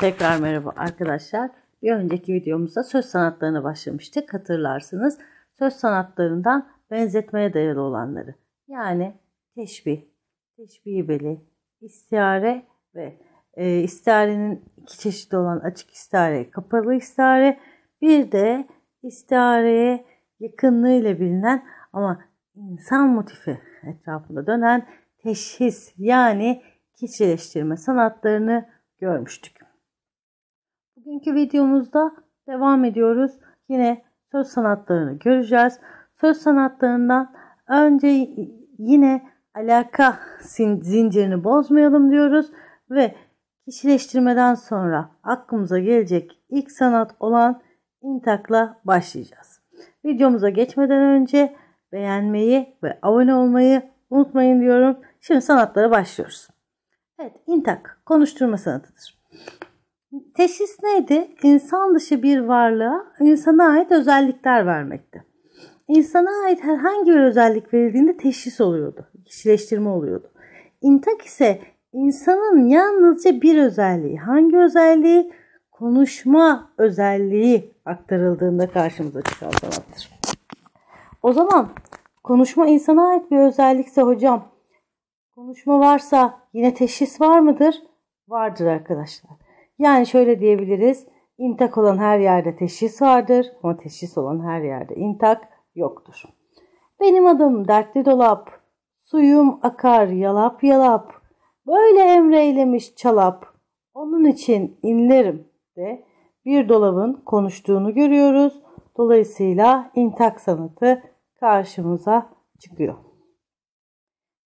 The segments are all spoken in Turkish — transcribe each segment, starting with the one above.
Tekrar merhaba arkadaşlar. Bir önceki videomuzda söz sanatlarına başlamıştık. Hatırlarsınız. Söz sanatlarından benzetmeye dayalı olanları. Yani teşbih, teşbih beli, istiare ve e, istiarenin iki çeşidi olan açık istiare, kapalı istiare. Bir de istiareye yakınlığıyla bilinen ama insan motifi etrafında dönen teşhis yani kişileştirme sanatlarını görmüştük. Bugünkü videomuzda devam ediyoruz. Yine söz sanatlarını göreceğiz. Söz sanatlarından önce yine alaka zincirini bozmayalım diyoruz ve kişileştirmeden sonra aklımıza gelecek ilk sanat olan intakla başlayacağız. Videomuza geçmeden önce beğenmeyi ve abone olmayı unutmayın diyorum. Şimdi sanatlara başlıyoruz. Evet, intak konuşturma sanatıdır. Teşhis neydi? İnsan dışı bir varlığa insana ait özellikler vermekti. İnsana ait herhangi bir özellik verildiğinde teşhis oluyordu, kişileştirme oluyordu. İntak ise insanın yalnızca bir özelliği, hangi özelliği? Konuşma özelliği aktarıldığında karşımıza çıkartmaktır. O zaman konuşma insana ait bir özellikse hocam, konuşma varsa yine teşhis var mıdır? Vardır arkadaşlar. Yani şöyle diyebiliriz. İntak olan her yerde teşhis vardır ama teşhis olan her yerde intak yoktur. Benim adım dertli dolap, suyum akar yalap yalap, böyle emreylemiş çalap, onun için inlerim de bir dolabın konuştuğunu görüyoruz. Dolayısıyla intak sanatı karşımıza çıkıyor.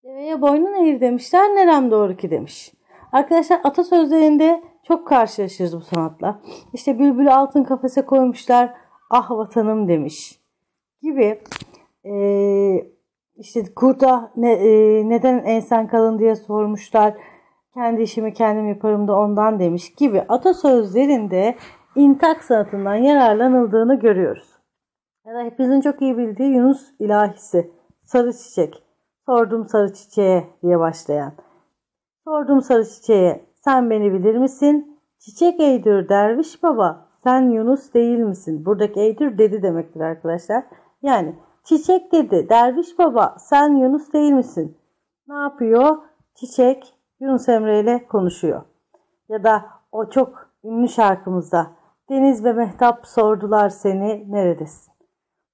Deveye boynun eğir demişler, nerem doğru ki demiş. Arkadaşlar atasözlerinde çok karşılaşırız bu sanatla. İşte bülbül altın kafese koymuşlar. Ah vatanım demiş. Gibi e, işte kurda ne, e, neden ensen kalın diye sormuşlar. Kendi işimi kendim yaparım da ondan demiş gibi atasözlerinde intak sanatından yararlanıldığını görüyoruz. Ya da hepinizin çok iyi bildiği Yunus ilahisi. Sarı çiçek. Sordum sarı çiçeğe diye başlayan. Sordum sarı çiçeğe sen beni bilir misin? Çiçek Eydür derviş baba. Sen Yunus değil misin? Buradaki Eydür dedi demektir arkadaşlar. Yani çiçek dedi derviş baba sen Yunus değil misin? Ne yapıyor? Çiçek Yunus Emre ile konuşuyor. Ya da o çok ünlü şarkımızda Deniz ve Mehtap sordular seni neredesin?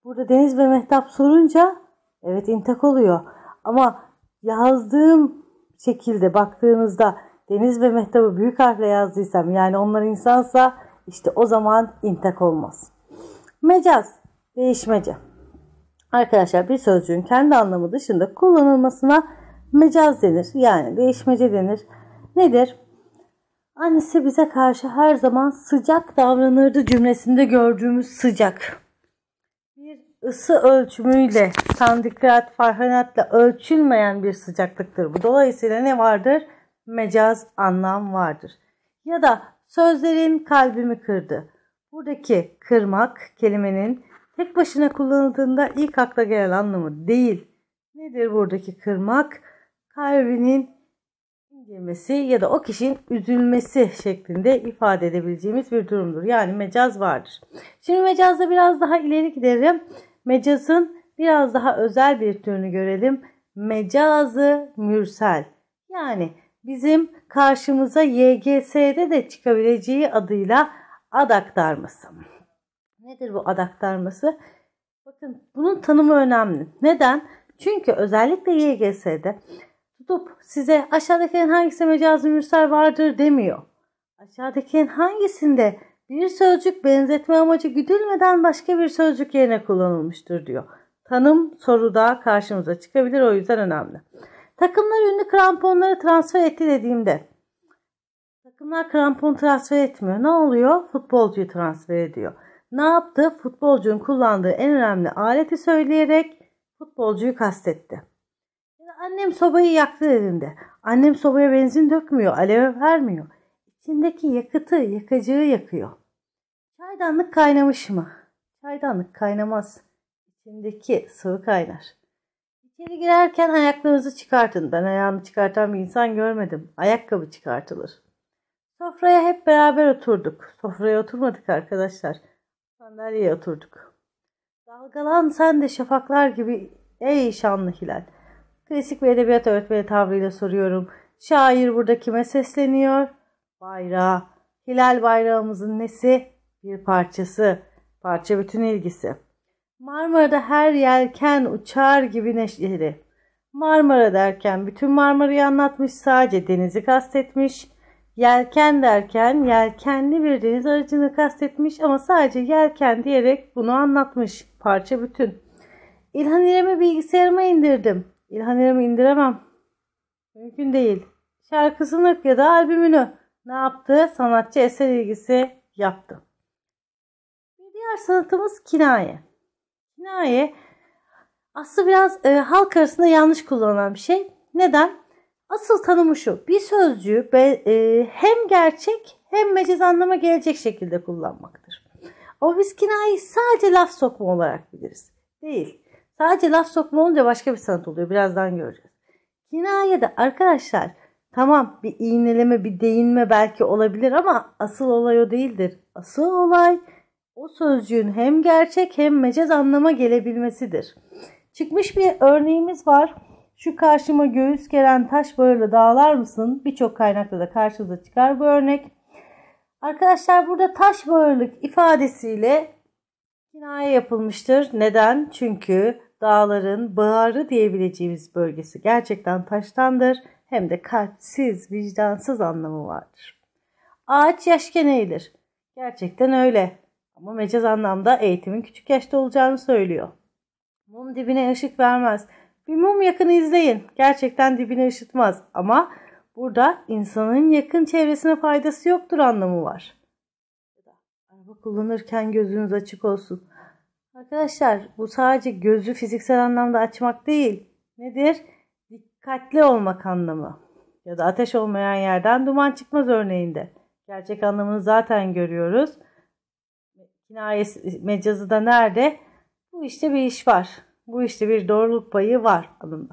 Burada Deniz ve Mehtap sorunca evet intak oluyor. Ama yazdığım şekilde baktığınızda Deniz ve Mehtap'ı büyük harfle yazdıysam yani onlar insansa işte o zaman intak olmaz. Mecaz, değişmece. Arkadaşlar bir sözcüğün kendi anlamı dışında kullanılmasına mecaz denir. Yani değişmece denir. Nedir? Annesi bize karşı her zaman sıcak davranırdı cümlesinde gördüğümüz sıcak. Bir ısı ölçümüyle, sandikrat, farhanatla ölçülmeyen bir sıcaklıktır bu. Dolayısıyla ne vardır? mecaz anlam vardır. Ya da sözlerin kalbimi kırdı. Buradaki kırmak kelimenin tek başına kullanıldığında ilk akla gelen anlamı değil. Nedir buradaki kırmak? Kalbinin indirmesi ya da o kişinin üzülmesi şeklinde ifade edebileceğimiz bir durumdur. Yani mecaz vardır. Şimdi mecazda biraz daha ileri giderim. Mecazın biraz daha özel bir türünü görelim. Mecazı mürsel. Yani bizim karşımıza YGS'de de çıkabileceği adıyla adak darması. Nedir bu adak darması? Bakın bunun tanımı önemli. Neden? Çünkü özellikle YGS'de tutup size aşağıdakilerin hangisi mecazi mürsel vardır demiyor. Aşağıdakilerin hangisinde bir sözcük benzetme amacı güdülmeden başka bir sözcük yerine kullanılmıştır diyor. Tanım soruda karşımıza çıkabilir o yüzden önemli. Takımlar ünlü kramponları transfer etti dediğimde. Takımlar krampon transfer etmiyor. Ne oluyor? Futbolcuyu transfer ediyor. Ne yaptı? Futbolcunun kullandığı en önemli aleti söyleyerek futbolcuyu kastetti. Yani annem sobayı yaktı dediğimde. Annem sobaya benzin dökmüyor, alev vermiyor. İçindeki yakıtı, yakacığı yakıyor. Çaydanlık kaynamış mı? Çaydanlık kaynamaz. İçindeki sıvı kaynar. İçeri girerken ayaklarınızı çıkartın. Ben ayağını çıkartan bir insan görmedim. Ayakkabı çıkartılır. Sofraya hep beraber oturduk. Sofraya oturmadık arkadaşlar. Sandalyeye oturduk. Dalgalan sen de şafaklar gibi ey şanlı hilal. Klasik bir edebiyat öğretmeni tavrıyla soruyorum. Şair burada kime sesleniyor? Bayrağa. Hilal bayrağımızın nesi? Bir parçası. Parça bütün ilgisi. Marmara'da her yelken uçar gibi neşeli. Marmara derken bütün Marmara'yı anlatmış sadece denizi kastetmiş. Yelken derken yelkenli bir deniz aracını kastetmiş ama sadece yelken diyerek bunu anlatmış. Parça bütün. İlhan İrem'i bilgisayarıma indirdim. İlhan İrem'i indiremem. Mümkün değil. Şarkısını ya da albümünü ne yaptı? Sanatçı eser ilgisi yaptı. Bir diğer sanatımız kinaye. Kinaye aslında biraz e, halk arasında yanlış kullanılan bir şey. Neden? Asıl tanımı şu. Bir sözcüğü be, e, hem gerçek hem mecaz anlama gelecek şekilde kullanmaktır. O biz kinayeyi sadece laf sokma olarak biliriz. Değil. Sadece laf sokma olunca başka bir sanat oluyor. Birazdan göreceğiz. Kinaye de arkadaşlar tamam bir iğneleme bir değinme belki olabilir ama asıl olay o değildir. Asıl olay o sözcüğün hem gerçek hem mecaz anlama gelebilmesidir. Çıkmış bir örneğimiz var. Şu karşıma göğüs gelen taş bağırlı dağlar mısın? Birçok kaynakta da karşımıza çıkar bu örnek. Arkadaşlar burada taş bağırlık ifadesiyle kinaye yapılmıştır. Neden? Çünkü dağların bağırı diyebileceğimiz bölgesi gerçekten taştandır. Hem de kalpsiz, vicdansız anlamı vardır. Ağaç yaşken eğilir. Gerçekten öyle. Ama mecaz anlamda eğitimin küçük yaşta olacağını söylüyor. Mum dibine ışık vermez. Bir mum yakını izleyin. Gerçekten dibine ışıtmaz ama burada insanın yakın çevresine faydası yoktur anlamı var. Araba kullanırken gözünüz açık olsun. Arkadaşlar bu sadece gözü fiziksel anlamda açmak değil. Nedir? Dikkatli olmak anlamı. Ya da ateş olmayan yerden duman çıkmaz örneğinde. Gerçek anlamını zaten görüyoruz. Kinaye mecazı da nerede? Bu işte bir iş var. Bu işte bir doğruluk payı var alımda.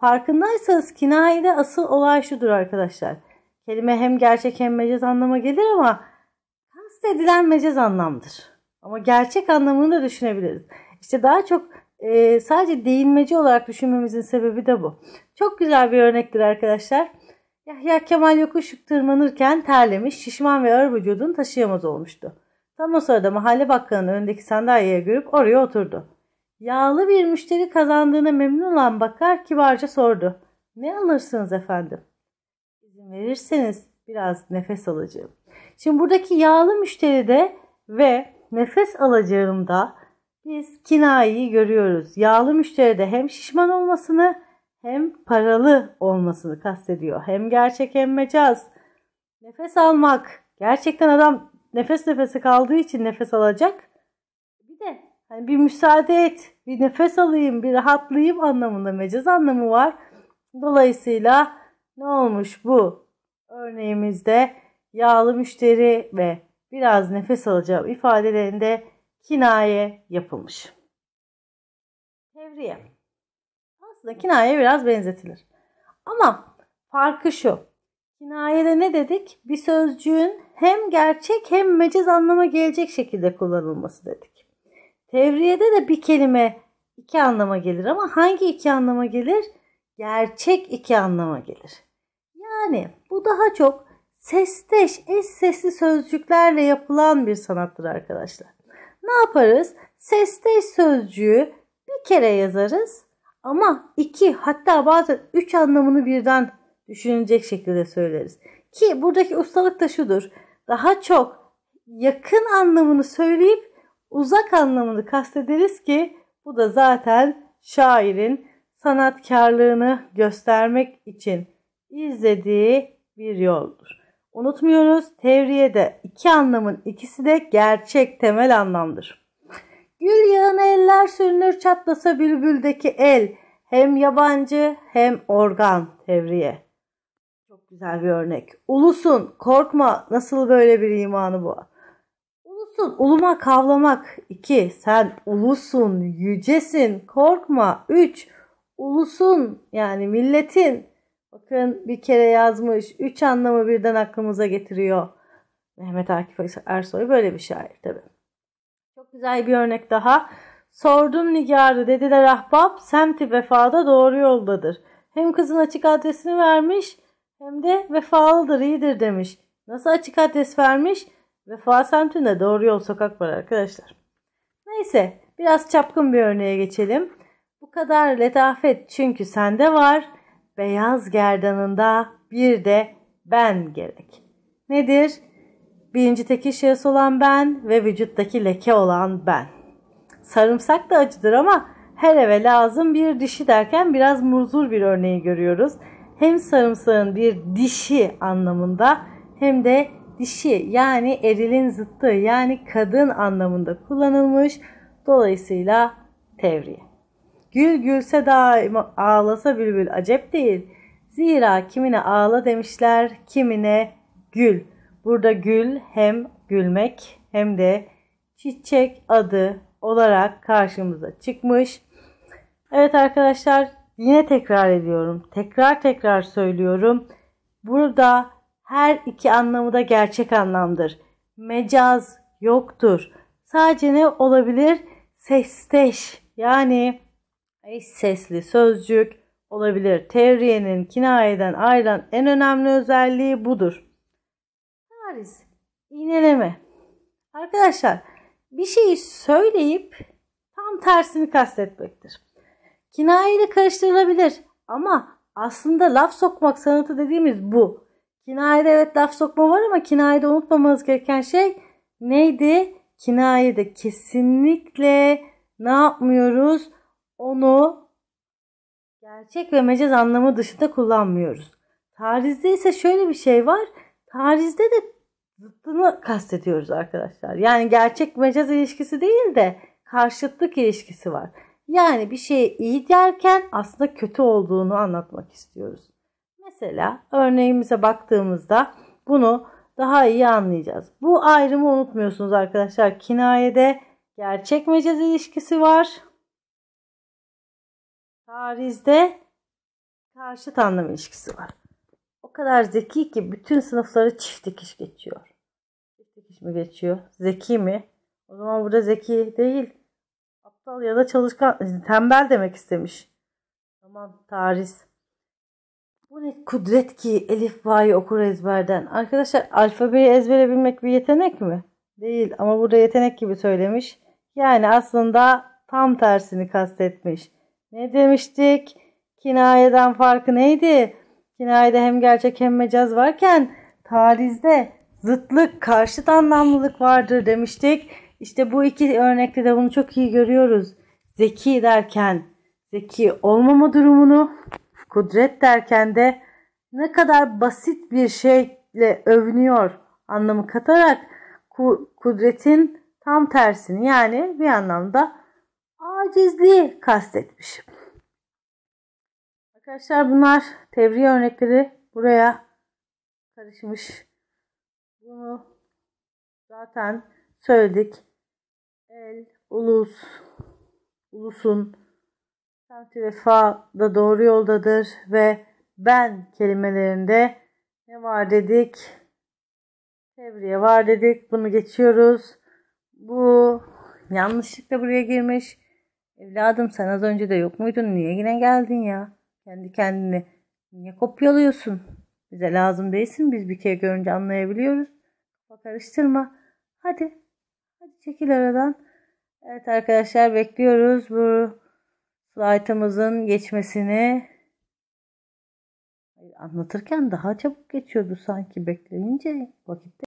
Farkındaysanız kinayede asıl olay şudur arkadaşlar. Kelime hem gerçek hem mecaz anlama gelir ama kastedilen mecaz anlamdır. Ama gerçek anlamını da düşünebiliriz. İşte daha çok e, sadece değinmeci olarak düşünmemizin sebebi de bu. Çok güzel bir örnektir arkadaşlar. Yahya Kemal yokuş tırmanırken terlemiş, şişman ve ağır vücudunu taşıyamaz olmuştu. Tam o sırada mahalle bakkalının önündeki sandalyeye görüp oraya oturdu. Yağlı bir müşteri kazandığına memnun olan bakkar kibarca sordu. Ne alırsınız efendim? İzin verirseniz biraz nefes alacağım. Şimdi buradaki yağlı müşteride ve nefes alacağımda biz kinayi görüyoruz. Yağlı müşteride hem şişman olmasını hem paralı olmasını kastediyor. Hem gerçek hem mecaz. Nefes almak. Gerçekten adam nefes nefese kaldığı için nefes alacak. Bir de hani bir müsaade et, bir nefes alayım, bir rahatlayayım anlamında mecaz anlamı var. Dolayısıyla ne olmuş bu? Örneğimizde yağlı müşteri ve biraz nefes alacağım ifadelerinde kinaye yapılmış. Tevriye. Aslında kinaye biraz benzetilir. Ama farkı şu. Kinayede ne dedik? Bir sözcüğün hem gerçek hem meciz anlama gelecek şekilde kullanılması dedik. Tevriyede de bir kelime iki anlama gelir ama hangi iki anlama gelir? Gerçek iki anlama gelir. Yani bu daha çok sesteş, eş sesli sözcüklerle yapılan bir sanattır arkadaşlar. Ne yaparız? Sesteş sözcüğü bir kere yazarız ama iki hatta bazen üç anlamını birden düşünecek şekilde söyleriz. Ki buradaki ustalık da şudur daha çok yakın anlamını söyleyip uzak anlamını kastederiz ki bu da zaten şairin sanatkarlığını göstermek için izlediği bir yoldur. Unutmuyoruz tevriyede iki anlamın ikisi de gerçek temel anlamdır. Gül yağına eller sürünür çatlasa bülbüldeki el hem yabancı hem organ tevriye güzel bir örnek. Ulusun, korkma. Nasıl böyle bir imanı bu? Ulusun, uluma kavlamak. 2. Sen ulusun, yücesin, korkma. 3. Ulusun yani milletin. Bakın bir kere yazmış. Üç anlamı birden aklımıza getiriyor. Mehmet Akif Ersoy böyle bir şair tabi. Çok güzel bir örnek daha. Sordum Nigar'ı dediler ahbap semti vefada doğru yoldadır. Hem kızın açık adresini vermiş hem de vefalıdır iyidir demiş. Nasıl açık adres vermiş? Vefa semtinde doğru yol sokak var arkadaşlar. Neyse biraz çapkın bir örneğe geçelim. Bu kadar letafet çünkü sende var. Beyaz gerdanında bir de ben gerek. Nedir? Birinci teki şahıs olan ben ve vücuttaki leke olan ben. Sarımsak da acıdır ama her eve lazım bir dişi derken biraz muzur bir örneği görüyoruz hem sarımsağın bir dişi anlamında hem de dişi yani erilin zıttı yani kadın anlamında kullanılmış. Dolayısıyla tevri. Gül gülse daima ağlasa bülbül acep değil. Zira kimine ağla demişler, kimine gül. Burada gül hem gülmek hem de çiçek adı olarak karşımıza çıkmış. Evet arkadaşlar Yine tekrar ediyorum. Tekrar tekrar söylüyorum. Burada her iki anlamı da gerçek anlamdır. Mecaz yoktur. Sadece ne olabilir? Sesteş yani eş sesli sözcük olabilir. Tevriyenin kinayeden ayrılan en önemli özelliği budur. Tariz, iğneleme. Arkadaşlar bir şeyi söyleyip tam tersini kastetmektir. Kinaye ile karıştırılabilir ama aslında laf sokmak sanatı dediğimiz bu. Kinayede evet laf sokma var ama kinayede unutmamamız gereken şey neydi? Kinayede kesinlikle ne yapmıyoruz? Onu gerçek ve mecaz anlamı dışında kullanmıyoruz. Tarizde ise şöyle bir şey var. Tarizde de zıttını kastediyoruz arkadaşlar. Yani gerçek mecaz ilişkisi değil de karşıtlık ilişkisi var. Yani bir şeye iyi derken aslında kötü olduğunu anlatmak istiyoruz. Mesela örneğimize baktığımızda bunu daha iyi anlayacağız. Bu ayrımı unutmuyorsunuz arkadaşlar. Kinayede gerçek mecaz ilişkisi var. Tarizde karşıt anlam ilişkisi var. O kadar zeki ki bütün sınıfları çift dikiş geçiyor. Çift dikiş mi geçiyor? Zeki mi? O zaman burada zeki değil. Aptal ya da çalışkan, e, tembel demek istemiş. Aman tariz. Bu ne kudret ki Elif Ba'yı okur ezberden. Arkadaşlar alfabeyi ezbere bir yetenek mi? Değil ama burada yetenek gibi söylemiş. Yani aslında tam tersini kastetmiş. Ne demiştik? Kinayeden farkı neydi? Kinayede hem gerçek hem mecaz varken tarizde zıtlık, karşıt anlamlılık vardır demiştik. İşte bu iki örnekte de bunu çok iyi görüyoruz. Zeki derken zeki olmama durumunu, kudret derken de ne kadar basit bir şeyle övünüyor anlamı katarak kudretin tam tersini yani bir anlamda acizliği kastetmişim. Arkadaşlar bunlar tevriye örnekleri buraya karışmış. Bunu zaten söyledik. El, ulus, ulusun semti ve fa da doğru yoldadır ve ben kelimelerinde ne var dedik? Tevriye var dedik. Bunu geçiyoruz. Bu yanlışlıkla buraya girmiş. Evladım sen az önce de yok muydun? Niye yine geldin ya? Kendi kendini niye kopyalıyorsun? Bize lazım değilsin. Biz bir kere görünce anlayabiliyoruz. Kafa karıştırma. Hadi Çekil aradan. Evet arkadaşlar bekliyoruz bu slaytımızın geçmesini. Anlatırken daha çabuk geçiyordu sanki bekleyince vakitte.